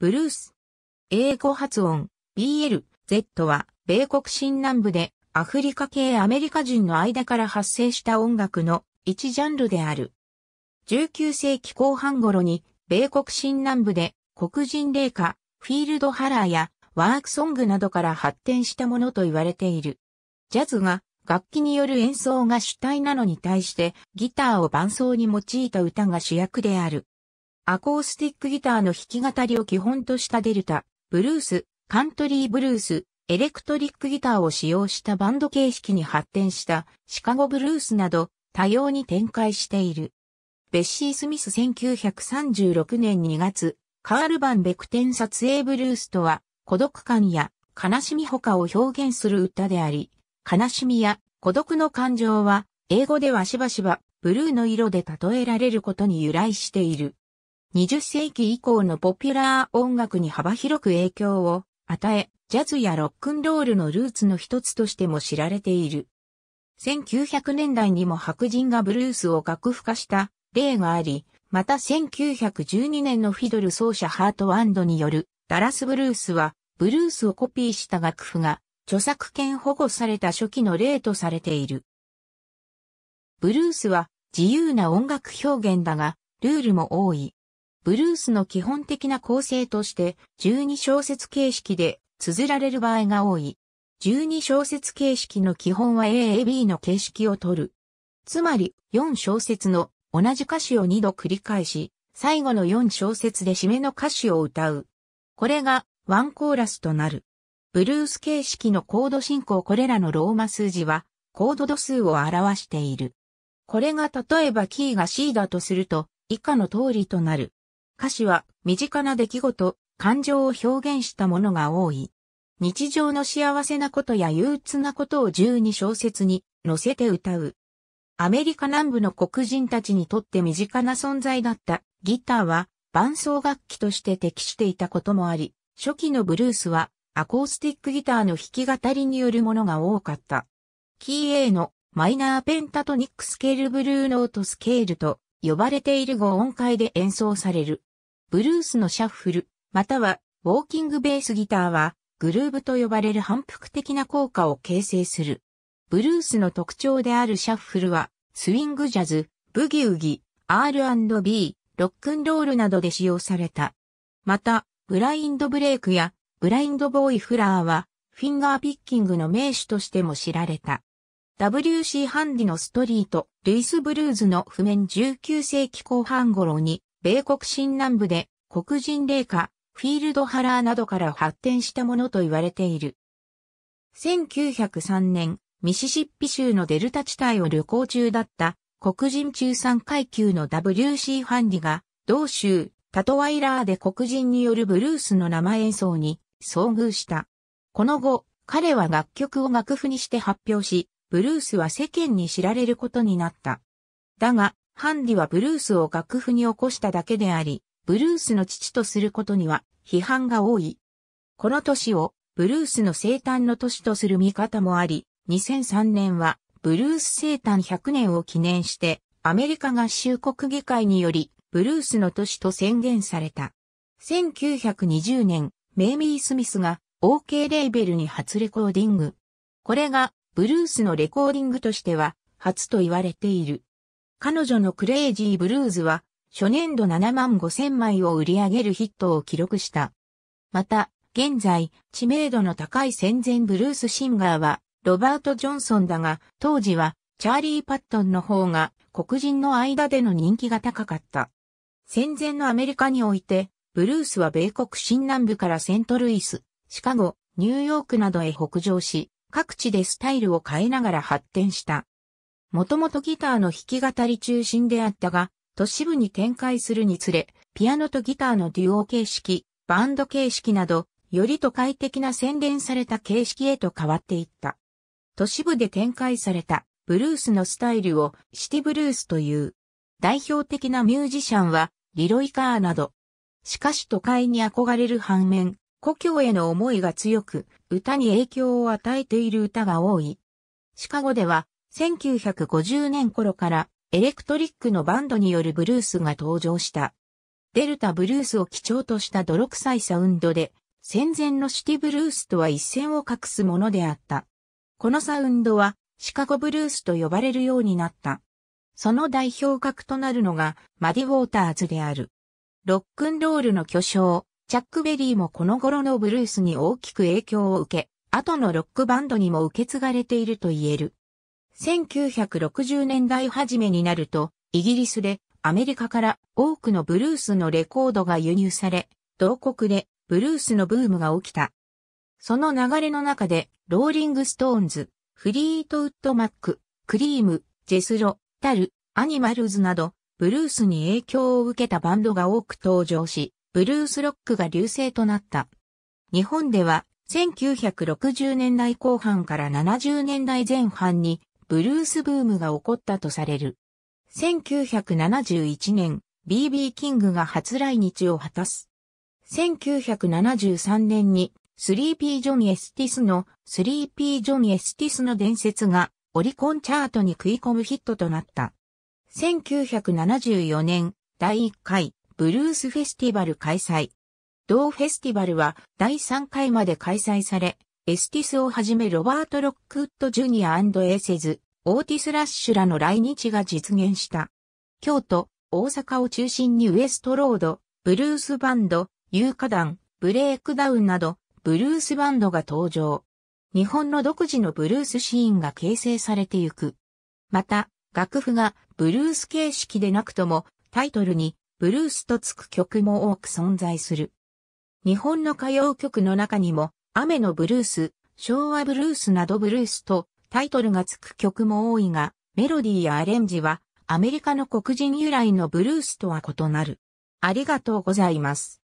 ブルース。英語発音、BL、Z は、米国新南部で、アフリカ系アメリカ人の間から発生した音楽の一ジャンルである。19世紀後半頃に、米国新南部で、黒人霊歌、フィールドハラーや、ワークソングなどから発展したものと言われている。ジャズが、楽器による演奏が主体なのに対して、ギターを伴奏に用いた歌が主役である。アコースティックギターの弾き語りを基本としたデルタ、ブルース、カントリーブルース、エレクトリックギターを使用したバンド形式に発展したシカゴブルースなど多様に展開している。ベッシー・スミス1936年2月、カール・バン・ベクテン撮影ブルースとは孤独感や悲しみ他を表現する歌であり、悲しみや孤独の感情は英語ではしばしばブルーの色で例えられることに由来している。20世紀以降のポピュラー音楽に幅広く影響を与え、ジャズやロックンロールのルーツの一つとしても知られている。1900年代にも白人がブルースを楽譜化した例があり、また1912年のフィドル奏者ハートワンドによるダラスブルースは、ブルースをコピーした楽譜が著作権保護された初期の例とされている。ブルースは自由な音楽表現だが、ルールも多い。ブルースの基本的な構成として12小節形式で綴られる場合が多い。12小節形式の基本は AAB の形式をとる。つまり4小節の同じ歌詞を2度繰り返し、最後の4小節で締めの歌詞を歌う。これがワンコーラスとなる。ブルース形式のコード進行これらのローマ数字はコード度数を表している。これが例えばキーが C だとすると以下の通りとなる。歌詞は身近な出来事、感情を表現したものが多い。日常の幸せなことや憂鬱なことを十二小節に乗せて歌う。アメリカ南部の黒人たちにとって身近な存在だったギターは伴奏楽器として適していたこともあり、初期のブルースはアコースティックギターの弾き語りによるものが多かった。キー A のマイナーペンタトニックスケールブルーノートスケールと呼ばれている5音階で演奏される。ブルースのシャッフル、またはウォーキングベースギターはグルーブと呼ばれる反復的な効果を形成する。ブルースの特徴であるシャッフルはスウィングジャズ、ブギウギ、R&B、ロックンロールなどで使用された。また、ブラインドブレイクやブラインドボーイフラーはフィンガーピッキングの名手としても知られた。W.C. ハンディのストリート、ルイス・ブルーズの譜面19世紀後半頃に米国新南部で黒人霊下、フィールドハラーなどから発展したものと言われている。1903年、ミシシッピ州のデルタ地帯を旅行中だった黒人中産階級の W.C. ハンディが、同州タトワイラーで黒人によるブルースの生演奏に遭遇した。この後、彼は楽曲を楽譜にして発表し、ブルースは世間に知られることになった。だが、ハンディはブルースを楽譜に起こしただけであり、ブルースの父とすることには批判が多い。この年をブルースの生誕の年とする見方もあり、2003年はブルース生誕100年を記念して、アメリカ合衆国議会により、ブルースの年と宣言された。1920年、メイミー・スミスが OK レーベルに初レコーディング。これがブルースのレコーディングとしては初と言われている。彼女のクレイジーブルーズは、初年度7万5千枚を売り上げるヒットを記録した。また、現在、知名度の高い戦前ブルースシンガーは、ロバート・ジョンソンだが、当時は、チャーリー・パットンの方が、黒人の間での人気が高かった。戦前のアメリカにおいて、ブルースは米国新南部からセントルイス、シカゴ、ニューヨークなどへ北上し、各地でスタイルを変えながら発展した。もともとギターの弾き語り中心であったが、都市部に展開するにつれ、ピアノとギターのデュオ形式、バンド形式など、より都会的な洗練された形式へと変わっていった。都市部で展開されたブルースのスタイルをシティブルースという。代表的なミュージシャンはリロイ・カーなど。しかし都会に憧れる反面、故郷への思いが強く、歌に影響を与えている歌が多い。シカゴでは1950年頃からエレクトリックのバンドによるブルースが登場した。デルタブルースを基調とした泥臭いサウンドで、戦前のシティブルースとは一線を画すものであった。このサウンドはシカゴブルースと呼ばれるようになった。その代表格となるのがマディ・ウォーターズである。ロックンロールの巨匠、チャック・ベリーもこの頃のブルースに大きく影響を受け、後のロックバンドにも受け継がれていると言える。1960年代初めになると、イギリスでアメリカから多くのブルースのレコードが輸入され、同国でブルースのブームが起きた。その流れの中で、ローリングストーンズ、フリートウッドマック、クリーム、ジェスロ、タル、アニマルズなど、ブルースに影響を受けたバンドが多く登場し、ブルースロックが流星となった。日本では、1960年代後半から70年代前半に、ブルースブームが起こったとされる。1971年、BB キングが初来日を果たす。1973年に、スリーピージョニエスティスの、スリーピージョニエスティスの伝説が、オリコンチャートに食い込むヒットとなった。1974年、第1回、ブルースフェスティバル開催。同フェスティバルは第3回まで開催され、エスティスをはじめロバート・ロックウッド・ジュニアエセズ、オーティス・ラッシュらの来日が実現した。京都、大阪を中心にウエストロード、ブルースバンド、有価団、ブレイクダウンなど、ブルースバンドが登場。日本の独自のブルースシーンが形成されてゆく。また、楽譜がブルース形式でなくとも、タイトルにブルースとつく曲も多く存在する。日本の歌謡曲の中にも、雨のブルース、昭和ブルースなどブルースとタイトルが付く曲も多いが、メロディーやアレンジはアメリカの黒人由来のブルースとは異なる。ありがとうございます。